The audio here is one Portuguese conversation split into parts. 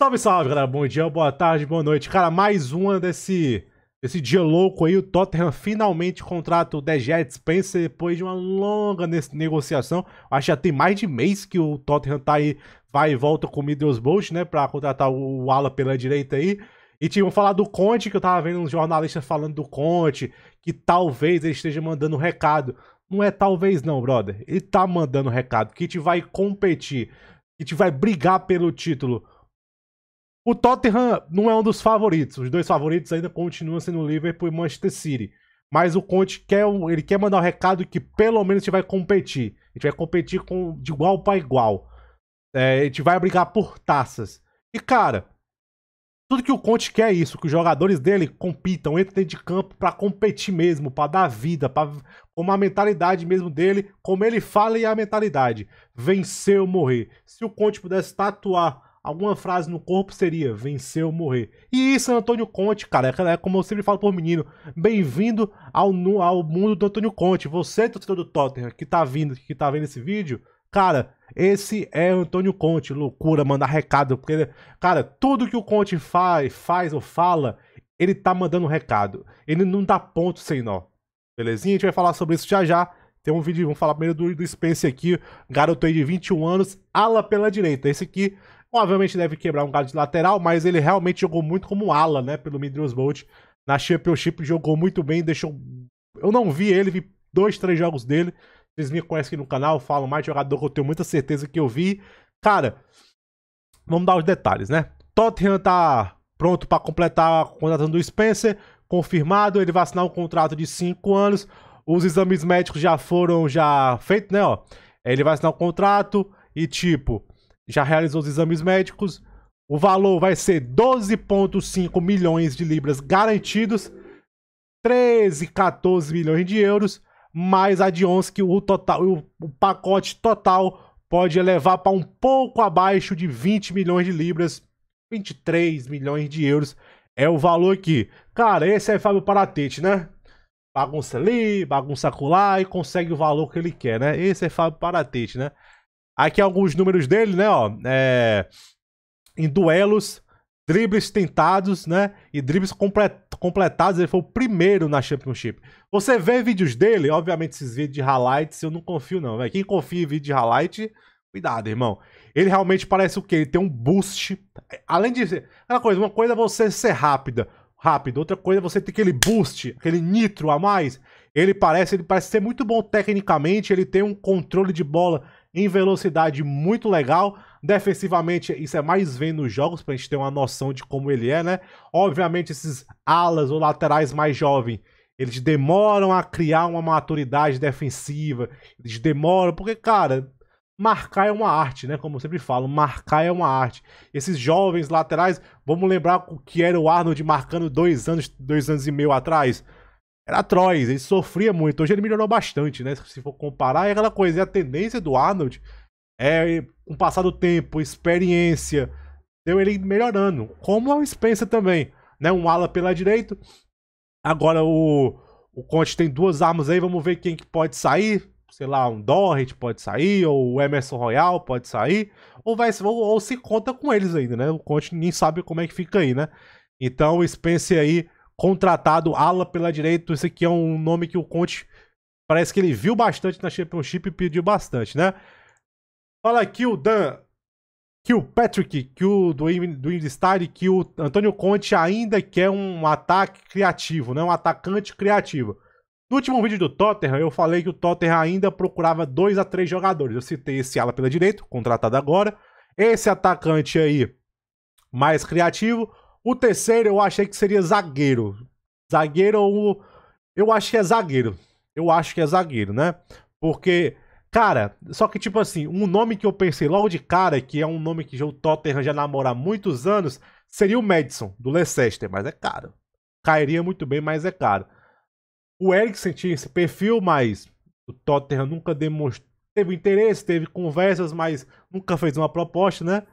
Salve, salve, galera. Bom dia, boa tarde, boa noite. Cara, mais uma desse, desse dia louco aí. O Tottenham finalmente contrata o De Spencer depois de uma longa negociação. Acho que já tem mais de mês que o Tottenham tá aí, vai e volta com o Middlesbrough, né, pra contratar o, o ala pela direita aí. E tinham falado do Conte, que eu tava vendo uns jornalistas falando do Conte, que talvez ele esteja mandando um recado. Não é talvez não, brother. Ele tá mandando um recado. Que gente vai competir, que gente vai brigar pelo título o Tottenham não é um dos favoritos. Os dois favoritos ainda continuam sendo o Liverpool e o Manchester City. Mas o Conte quer, ele quer mandar o um recado que pelo menos a gente vai competir. A gente vai competir com, de igual para igual. É, a gente vai brigar por taças. E, cara, tudo que o Conte quer é isso, que os jogadores dele compitam, entrem de campo para competir mesmo, para dar vida, pra, como a mentalidade mesmo dele, como ele fala e a mentalidade, vencer ou morrer. Se o Conte pudesse tatuar alguma frase no corpo seria vencer ou morrer. E isso, Antônio Conte, cara, é, é como eu sempre falo por menino, bem-vindo ao, ao mundo do Antônio Conte. Você, torcedor do Tottenham, que tá vindo, que tá vendo esse vídeo, cara, esse é Antônio Conte, loucura, mandar recado, porque cara, tudo que o Conte faz, faz ou fala, ele tá mandando um recado. Ele não dá ponto sem nó. Belezinha? A gente vai falar sobre isso já já. Tem um vídeo, vamos falar primeiro do, do Spence aqui, garoto aí de 21 anos, ala pela direita. Esse aqui Obviamente deve quebrar um galho de lateral, mas ele realmente jogou muito como ala, né? Pelo Middlesbrough. Na Championship jogou muito bem, deixou... Eu não vi ele, vi dois, três jogos dele. Vocês me conhecem aqui no canal, falam mais de jogador que eu tenho muita certeza que eu vi. Cara, vamos dar os detalhes, né? Tottenham tá pronto para completar a contratação do Spencer, confirmado, ele vai assinar um contrato de 5 anos. Os exames médicos já foram já feitos, né, ó. Ele vai assinar o um contrato e tipo, já realizou os exames médicos. O valor vai ser 12,5 milhões de libras garantidos, 13, 14 milhões de euros, mais adiões que o total, o, o pacote total pode elevar para um pouco abaixo de 20 milhões de libras, 23 milhões de euros é o valor aqui. Cara, esse é Fábio Paratete, né? Bagunça ali, bagunça acolá e consegue o valor que ele quer, né? Esse é Fábio Paratete, né? Aqui alguns números dele, né? Ó, é, em duelos, dribles tentados, né? E dribles completados, ele foi o primeiro na Championship. Você vê vídeos dele, obviamente esses vídeos de highlights, eu não confio não, velho. Quem confia em vídeo de highlight, cuidado, irmão. Ele realmente parece o quê? Ele tem um boost. Além de uma coisa, uma coisa é você ser rápida, rápido, outra coisa é você ter aquele boost, aquele nitro a mais. Ele parece, ele parece ser muito bom tecnicamente, ele tem um controle de bola em velocidade muito legal. Defensivamente, isso é mais vendo nos jogos, pra gente ter uma noção de como ele é, né? Obviamente, esses alas ou laterais mais jovens, eles demoram a criar uma maturidade defensiva, eles demoram, porque, cara, marcar é uma arte, né? Como eu sempre falo, marcar é uma arte. Esses jovens laterais, vamos lembrar o que era o Arnold marcando dois anos, dois anos e meio atrás era atroz, ele sofria muito. Hoje ele melhorou bastante, né? Se for comparar, é aquela coisa, é a tendência do Arnold é, com o passar do tempo, experiência, deu ele melhorando. Como é o Spencer também, né? Um ala pela direita. Agora o, o Conte tem duas armas aí, vamos ver quem que pode sair. Sei lá, um Dorrit pode sair, ou o Emerson Royal pode sair, ou, vai, ou, ou se conta com eles ainda, né? O Conte nem sabe como é que fica aí, né? Então o Spencer aí contratado ala pela direita. Esse aqui é um nome que o Conte parece que ele viu bastante na Championship e pediu bastante, né? Fala aqui o Dan, que o Patrick, que o do, do que o Antônio Conte ainda quer um ataque criativo, né? Um atacante criativo. No último vídeo do Tottenham, eu falei que o Tottenham ainda procurava dois a três jogadores. Eu citei esse ala pela direita, contratado agora. Esse atacante aí, mais criativo. O terceiro eu achei que seria zagueiro. Zagueiro ou. Eu acho que é zagueiro. Eu acho que é zagueiro, né? Porque, cara, só que tipo assim, um nome que eu pensei logo de cara, que é um nome que o Tottenham já namora há muitos anos, seria o Madison, do Leicester, mas é caro. Cairia muito bem, mas é caro. O Eriksen tinha esse perfil, mas o Tottenham nunca demonstrou. Teve interesse, teve conversas, mas nunca fez uma proposta, né?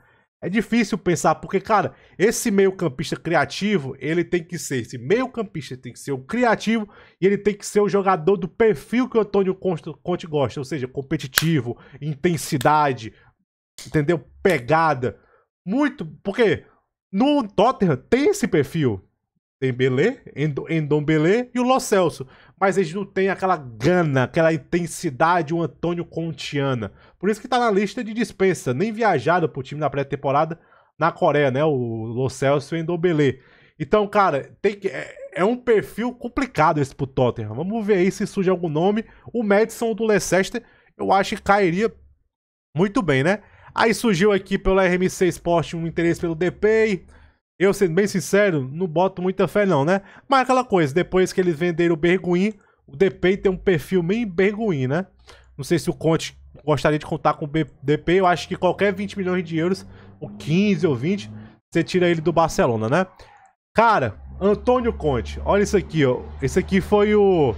É difícil pensar, porque, cara, esse meio-campista criativo, ele tem que ser. Esse meio-campista tem que ser o criativo e ele tem que ser o jogador do perfil que o Antônio Conte gosta, ou seja, competitivo, intensidade, entendeu? Pegada. Muito. Porque no Tottenham tem esse perfil tem Belê, Endon Belê e o Lo Celso. Mas eles não têm aquela gana, aquela intensidade, o Antônio Contiana. Por isso que tá na lista de dispensa, nem viajado pro time na pré-temporada na Coreia, né? O Lo Celso e o Endon Belê. Então, cara, tem que, é, é, um perfil complicado esse pro Tottenham. Vamos ver aí se surge algum nome. O Madison do Leicester, eu acho que cairia muito bem, né? Aí surgiu aqui pelo RMC Sport um interesse pelo DP. Eu, sendo bem sincero, não boto muita fé não, né? Mas aquela coisa, depois que eles venderam o Berguin, o DP tem um perfil meio Berguin, né? Não sei se o Conte gostaria de contar com o DP, eu acho que qualquer 20 milhões de euros, ou 15 ou 20, você tira ele do Barcelona, né? Cara, Antônio Conte, olha isso aqui, ó. Esse aqui foi o,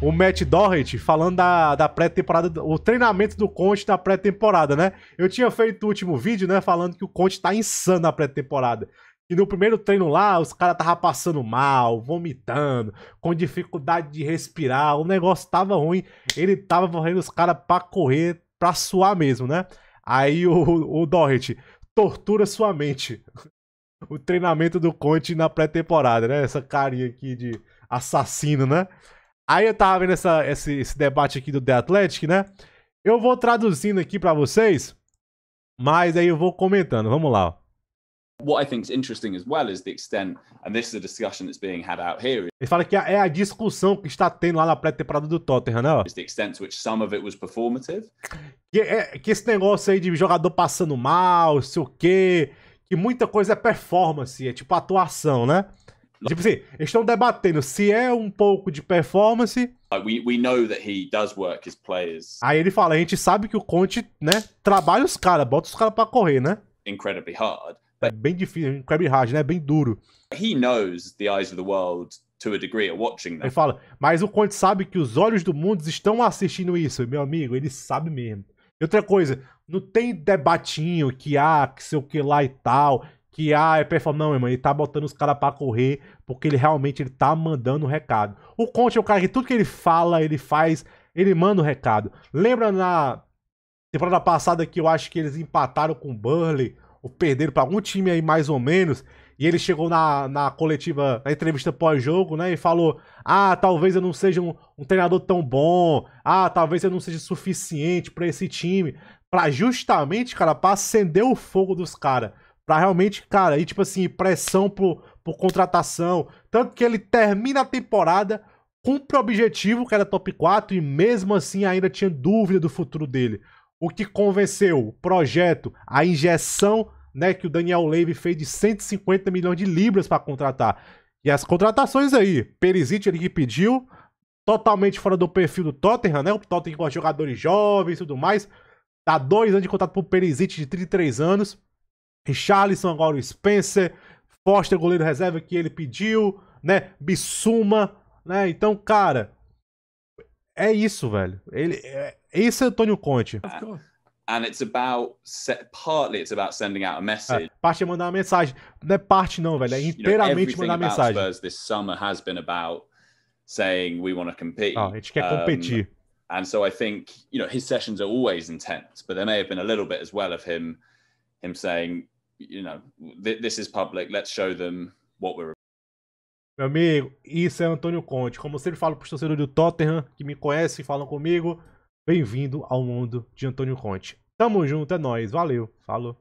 o Matt Doherty falando da, da pré-temporada, o treinamento do Conte na pré-temporada, né? Eu tinha feito o último vídeo, né, falando que o Conte tá insano na pré-temporada. E no primeiro treino lá, os caras tava passando mal, vomitando, com dificuldade de respirar, o negócio tava ruim. Ele tava morrendo os caras pra correr, pra suar mesmo, né? Aí o, o Doherty, tortura sua mente. O treinamento do Conte na pré-temporada, né? Essa carinha aqui de assassino, né? Aí eu tava vendo essa, esse, esse debate aqui do The Athletic, né? Eu vou traduzindo aqui para vocês, mas aí eu vou comentando. Vamos lá, ó. What I think is interesting as well is the extent, and this is a discussion that's being had out here. Ele fala que é a discussão que está tendo lá na pré-temporada do Tottenham, né? Is the extent to which some of it was performative. Que, é, que esse negócio aí de jogador passando mal, sei o quê, que muita coisa é performance, é tipo atuação, né? Tipo assim, eles estão debatendo se é um pouco de performance. We, we know that he does work his players. Aí ele fala, a gente sabe que o Conte, né, trabalha os caras, bota os caras pra correr, né? Incredibly hard. É bem difícil, crab hard, né? É bem duro. He knows the eyes of the world to a degree are watching them. Ele fala, mas o Conte sabe que os olhos do mundo estão assistindo isso, meu amigo, ele sabe mesmo. Outra coisa, não tem debatinho que ah, que sei o que lá e tal, que ah, é performance. Não, irmão, ele tá botando os caras pra correr porque ele realmente ele tá mandando o um recado. O Conte é o cara que tudo que ele fala, ele faz, ele manda o um recado. Lembra na temporada passada que eu acho que eles empataram com o Burley ou perderam para algum time aí mais ou menos. E ele chegou na, na coletiva, na entrevista pós-jogo, né? E falou: Ah, talvez eu não seja um, um treinador tão bom. Ah, talvez eu não seja suficiente para esse time. Pra justamente, cara, pra acender o fogo dos caras. Pra realmente, cara, e tipo assim, pressão por, por contratação. Tanto que ele termina a temporada, cumpre o objetivo, que era top 4, e mesmo assim ainda tinha dúvida do futuro dele o que convenceu o projeto, a injeção né, que o Daniel Levy fez de 150 milhões de libras para contratar. E as contratações aí, Perisic ele que pediu, totalmente fora do perfil do Tottenham, né? O Tottenham com jogadores jovens e tudo mais. Dá dois anos de contato pro Perisic de 33 anos. Richarlison agora o Spencer, Foster goleiro reserva que ele pediu, né? Bissuma, né? Então, cara, é isso, velho. Ele é, esse é Antônio Conte. and it's about partly it's about sending out a é, message. É, parte é mandar uma mensagem, não é parte não, velho, é inteiramente you know, mandar uma mensagem. Spurs this summer has been about saying we want to compete. Ah, a gente quer um, competir. And so I think, you know, his sessions are always intense, but there may have been a little bit as well of him him saying, you know, this is public, let's show them what we're Meu amigo, isso é Antônio Conte. Como eu sempre falo para os torcedores do Tottenham que me conhecem, falam comigo, Bem-vindo ao mundo de Antônio Conte. Tamo junto, é nóis, valeu, falou.